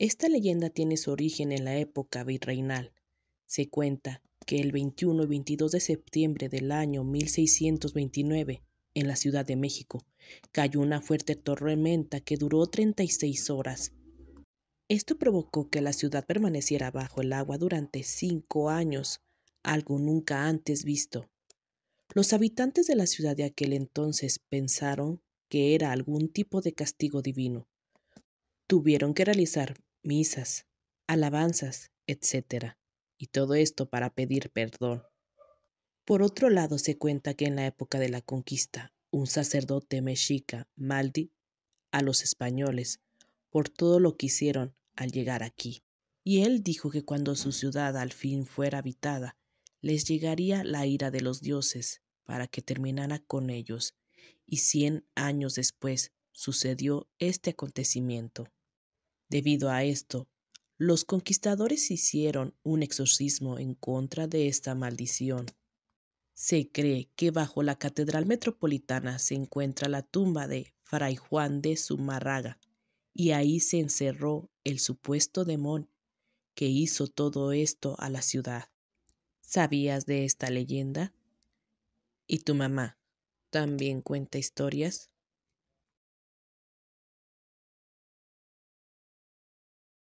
Esta leyenda tiene su origen en la época virreinal. Se cuenta que el 21 y 22 de septiembre del año 1629, en la Ciudad de México, cayó una fuerte tormenta que duró 36 horas. Esto provocó que la ciudad permaneciera bajo el agua durante cinco años, algo nunca antes visto. Los habitantes de la ciudad de aquel entonces pensaron que era algún tipo de castigo divino, tuvieron que realizar misas, alabanzas, etc. Y todo esto para pedir perdón. Por otro lado, se cuenta que en la época de la conquista, un sacerdote mexica, Maldi, a los españoles por todo lo que hicieron al llegar aquí. Y él dijo que cuando su ciudad al fin fuera habitada, les llegaría la ira de los dioses para que terminara con ellos. Y cien años después sucedió este acontecimiento. Debido a esto, los conquistadores hicieron un exorcismo en contra de esta maldición. Se cree que bajo la Catedral Metropolitana se encuentra la tumba de Fray Juan de Zumarraga, y ahí se encerró el supuesto demonio que hizo todo esto a la ciudad. ¿Sabías de esta leyenda? ¿Y tu mamá también cuenta historias?